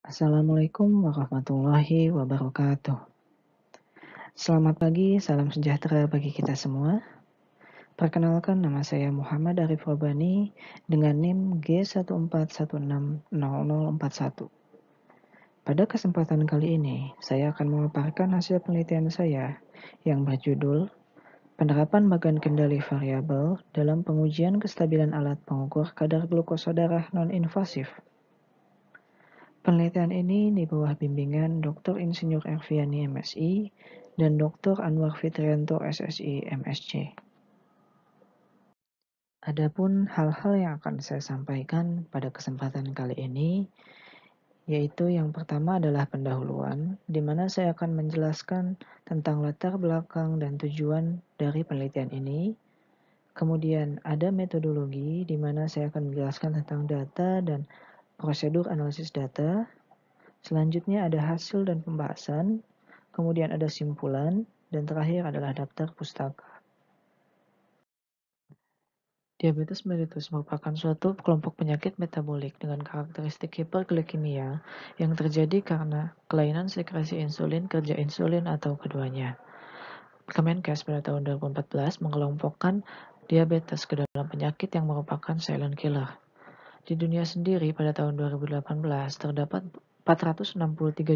Assalamualaikum warahmatullahi wabarakatuh. Selamat pagi, salam sejahtera bagi kita semua. Perkenalkan nama saya Muhammad Arif Robani dengan NIM g 14160041 Pada kesempatan kali ini, saya akan memaparkan hasil penelitian saya yang berjudul Penerapan bagan kendali variabel dalam pengujian kestabilan alat pengukur kadar glukosa darah non-invasif Penelitian ini di bawah bimbingan Dr. Insinyur Erviani MSI dan Dr. Anwar Fitrianto SSI MSC. Adapun hal-hal yang akan saya sampaikan pada kesempatan kali ini yaitu yang pertama adalah pendahuluan, di mana saya akan menjelaskan tentang latar belakang dan tujuan dari penelitian ini. Kemudian ada metodologi, di mana saya akan menjelaskan tentang data dan prosedur analisis data, selanjutnya ada hasil dan pembahasan, kemudian ada simpulan, dan terakhir adalah daftar pustaka. Diabetes mellitus merupakan suatu kelompok penyakit metabolik dengan karakteristik hiperglikemia yang terjadi karena kelainan sekresi insulin, kerja insulin, atau keduanya. Kemenkes pada tahun 2014 mengelompokkan diabetes ke dalam penyakit yang merupakan silent killer. Di dunia sendiri pada tahun 2018 terdapat 463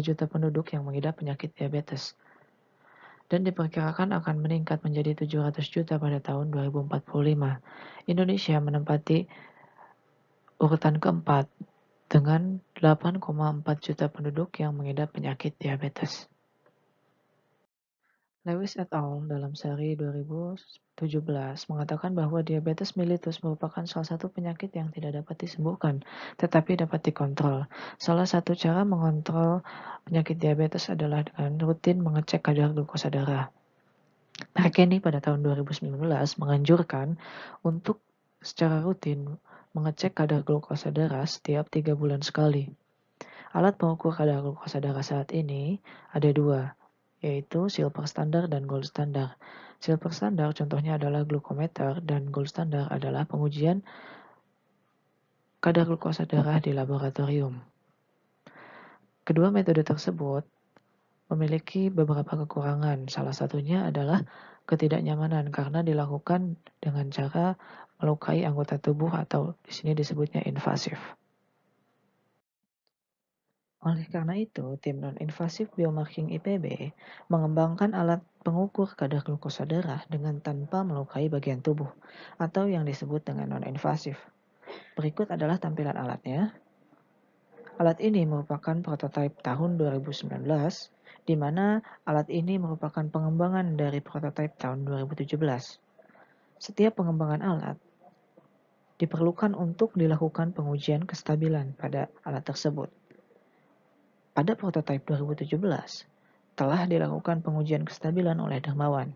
juta penduduk yang mengidap penyakit diabetes dan diperkirakan akan meningkat menjadi 700 juta pada tahun 2045. Indonesia menempati urutan keempat dengan 8,4 juta penduduk yang mengidap penyakit diabetes. Lewis et al. dalam seri 2017 mengatakan bahwa diabetes mellitus merupakan salah satu penyakit yang tidak dapat disembuhkan, tetapi dapat dikontrol. Salah satu cara mengontrol penyakit diabetes adalah dengan rutin mengecek kadar glukosa darah. Markeni pada tahun 2019 menganjurkan untuk secara rutin mengecek kadar glukosa darah setiap tiga bulan sekali. Alat pengukur kadar glukosa darah saat ini ada dua, yaitu silver standard dan gold standard. Silver standard contohnya adalah glukometer dan gold standard adalah pengujian kadar glukosa darah di laboratorium. Kedua metode tersebut memiliki beberapa kekurangan. Salah satunya adalah ketidaknyamanan karena dilakukan dengan cara melukai anggota tubuh atau di sini disebutnya invasif. Oleh karena itu, tim non-invasif biomarking IPB mengembangkan alat pengukur kadar glukosa darah dengan tanpa melukai bagian tubuh, atau yang disebut dengan non-invasif. Berikut adalah tampilan alatnya. Alat ini merupakan prototipe tahun 2019, di mana alat ini merupakan pengembangan dari prototipe tahun 2017. Setiap pengembangan alat diperlukan untuk dilakukan pengujian kestabilan pada alat tersebut. Pada prototipe 2017, telah dilakukan pengujian kestabilan oleh dermawan.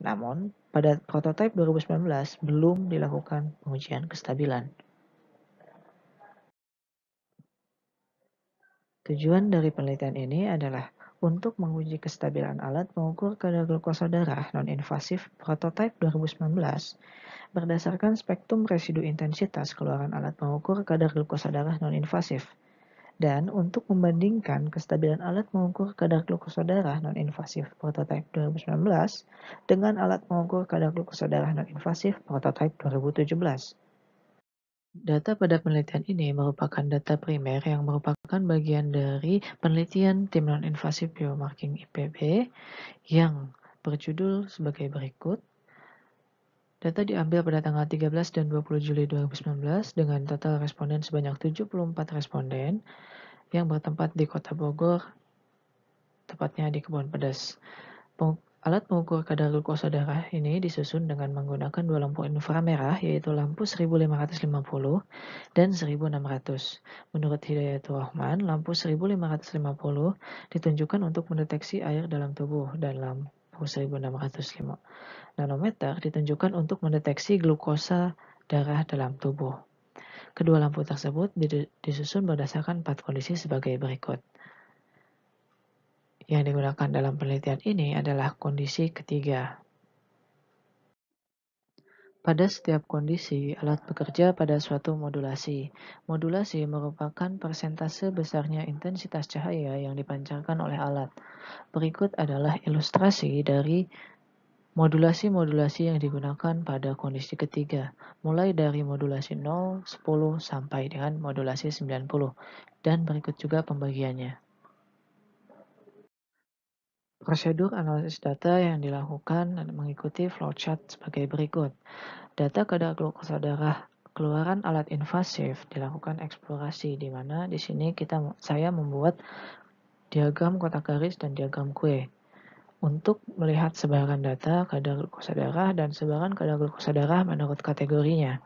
Namun, pada prototipe 2019 belum dilakukan pengujian kestabilan. Tujuan dari penelitian ini adalah untuk menguji kestabilan alat mengukur kadar glukosa darah non-invasif prototipe 2019 berdasarkan spektrum residu intensitas keluaran alat pengukur kadar glukosa darah non-invasif dan untuk membandingkan kestabilan alat mengukur kadar glukosa darah non-invasif prototipe 2019 dengan alat mengukur kadar glukosa darah non-invasif prototipe 2017. Data pada penelitian ini merupakan data primer yang merupakan bagian dari penelitian tim non-invasif biomarking IPB yang berjudul sebagai berikut. Data diambil pada tanggal 13 dan 20 Juli 2019 dengan total responden sebanyak 74 responden yang bertempat di Kota Bogor, tepatnya di Kebun Pedas. Alat pengukur kadar glukosa darah ini disusun dengan menggunakan dua lampu inframerah yaitu lampu 1550 dan 1600. Menurut Hidayatul Rahman, lampu 1550 ditunjukkan untuk mendeteksi air dalam tubuh dan lampu 1650 nanometer ditunjukkan untuk mendeteksi glukosa darah dalam tubuh. Kedua lampu tersebut disusun berdasarkan empat kondisi sebagai berikut. Yang digunakan dalam penelitian ini adalah kondisi ketiga. Pada setiap kondisi, alat bekerja pada suatu modulasi. Modulasi merupakan persentase besarnya intensitas cahaya yang dipancarkan oleh alat. Berikut adalah ilustrasi dari Modulasi-modulasi yang digunakan pada kondisi ketiga, mulai dari modulasi 0, 10, sampai dengan modulasi 90, dan berikut juga pembagiannya. Prosedur analisis data yang dilakukan mengikuti flowchart sebagai berikut. Data kadar glukosa darah keluaran alat invasif dilakukan eksplorasi di mana di sini kita saya membuat diagram kotak garis dan diagram kue untuk melihat sebaran data kadar glukosa darah dan sebaran kadar glukosa darah menurut kategorinya.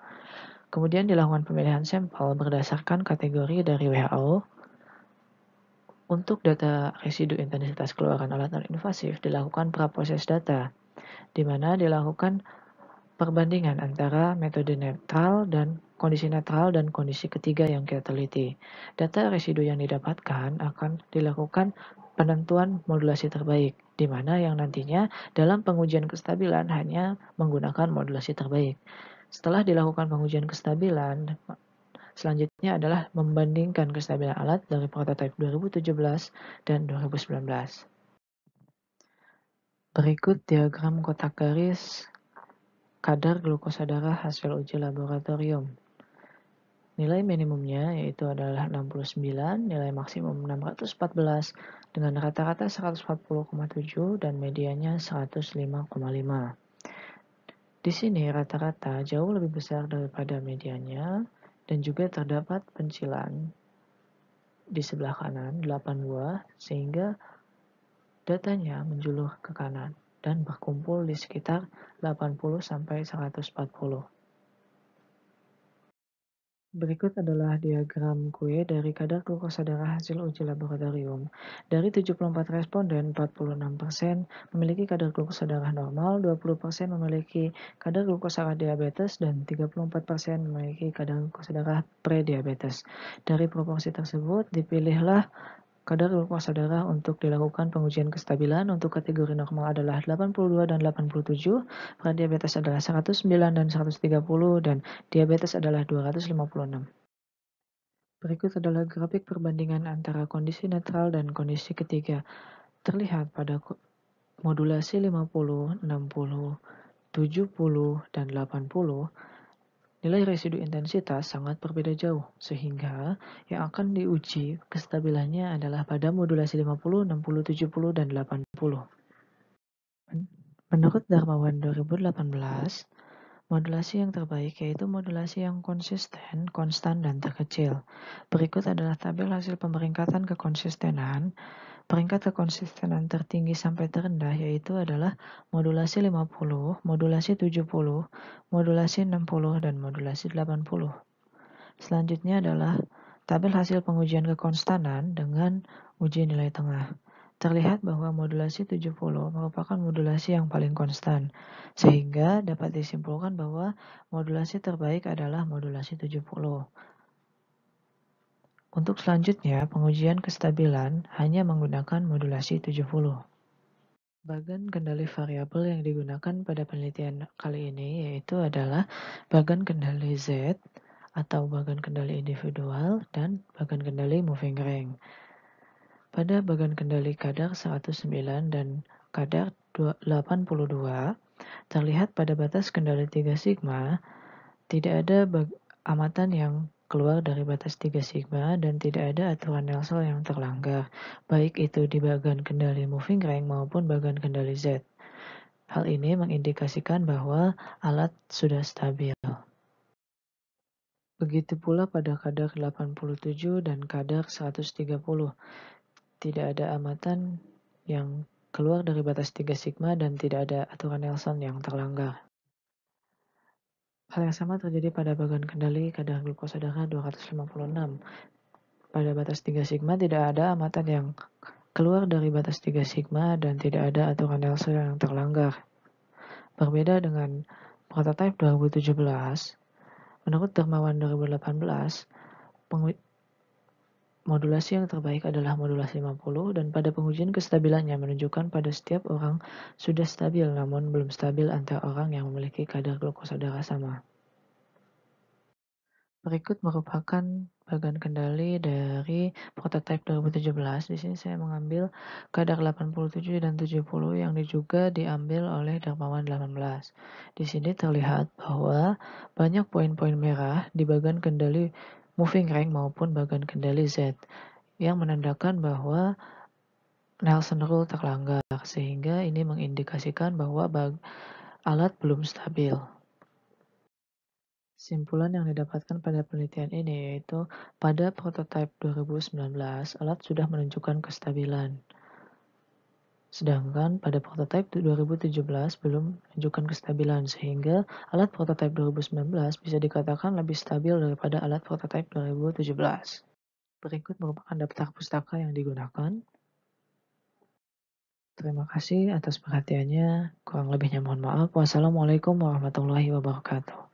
Kemudian dilakukan pemilihan sampel berdasarkan kategori dari WHO. Untuk data residu intensitas keluaran alat non-invasif dilakukan praproses data, di mana dilakukan perbandingan antara metode netral dan kondisi netral dan kondisi ketiga yang kita teliti. Data residu yang didapatkan akan dilakukan penentuan modulasi terbaik, di mana yang nantinya dalam pengujian kestabilan hanya menggunakan modulasi terbaik. Setelah dilakukan pengujian kestabilan, selanjutnya adalah membandingkan kestabilan alat dari prototipe 2017 dan 2019. Berikut diagram kotak garis kadar glukosa darah hasil uji laboratorium Nilai minimumnya yaitu adalah 69, nilai maksimum 614 dengan rata-rata 140,7 dan medianya 105,5. Di sini rata-rata jauh lebih besar daripada medianya, dan juga terdapat pencilan di sebelah kanan 8 buah sehingga datanya menjulur ke kanan dan berkumpul di sekitar 80 sampai 140. Berikut adalah diagram kue dari kadar glukosa darah hasil uji laboratorium. Dari 74 responden, 46% memiliki kadar glukosa darah normal, 20% memiliki kadar glukosa darah diabetes, dan 34% memiliki kadar glukosa darah prediabetes. Dari proporsi tersebut, dipilihlah Kadar rumah darah untuk dilakukan pengujian kestabilan untuk kategori normal adalah 82 dan 87, pradiabetes adalah 109 dan 130, dan diabetes adalah 256. Berikut adalah grafik perbandingan antara kondisi netral dan kondisi ketiga. Terlihat pada modulasi 50, 60, 70, dan 80, Nilai residu intensitas sangat berbeda jauh, sehingga yang akan diuji kestabilannya adalah pada modulasi 50, 60, 70, dan 80. Menurut Darmawan 2018, modulasi yang terbaik yaitu modulasi yang konsisten, konstan, dan terkecil. Berikut adalah tabel hasil pemeringkatan kekonsistenan peringkat kekonsistenan tertinggi sampai terendah yaitu adalah modulasi 50, modulasi 70, modulasi 60, dan modulasi 80. Selanjutnya adalah tabel hasil pengujian kekonstanan dengan uji nilai tengah. Terlihat bahwa modulasi 70 merupakan modulasi yang paling konstan, sehingga dapat disimpulkan bahwa modulasi terbaik adalah modulasi 70. Untuk selanjutnya, pengujian kestabilan hanya menggunakan modulasi 70. Bagan kendali variabel yang digunakan pada penelitian kali ini yaitu adalah bagan kendali Z atau bagan kendali individual dan bagan kendali moving ring. Pada bagan kendali kadar 109 dan kadar 82 terlihat pada batas kendali 3 sigma tidak ada amatan yang keluar dari batas 3 sigma dan tidak ada aturan Nelson yang terlanggar, baik itu di bagian kendali moving ring maupun bagian kendali Z. Hal ini mengindikasikan bahwa alat sudah stabil. Begitu pula pada kadar 87 dan kadar 130. Tidak ada amatan yang keluar dari batas 3 sigma dan tidak ada aturan Nelson yang terlanggar. Hal yang sama terjadi pada bagian kendali kadar glukosa darah 256. Pada batas 3 sigma tidak ada amatan yang keluar dari batas 3 sigma dan tidak ada aturan Nelson yang terlanggar. Berbeda dengan prototipe 2017, menurut Dermawan 2018, Modulasi yang terbaik adalah modulasi 50 dan pada pengujian kestabilannya menunjukkan pada setiap orang sudah stabil namun belum stabil antara orang yang memiliki kadar glukosa darah sama. Berikut merupakan bagian kendali dari prototipe 2017. Di sini saya mengambil kadar 87 dan 70 yang juga diambil oleh Darmawan 18. Di sini terlihat bahwa banyak poin-poin merah di bagian kendali moving rank maupun bagan kendali Z yang menandakan bahwa Nelson Rule terlanggar sehingga ini mengindikasikan bahwa alat belum stabil. Simpulan yang didapatkan pada penelitian ini yaitu pada prototipe 2019 alat sudah menunjukkan kestabilan. Sedangkan pada prototipe 2017 belum menunjukkan kestabilan sehingga alat prototipe 2019 bisa dikatakan lebih stabil daripada alat prototipe 2017. Berikut merupakan daftar pustaka yang digunakan. Terima kasih atas perhatiannya. Kurang lebihnya mohon maaf. Wassalamualaikum warahmatullahi wabarakatuh.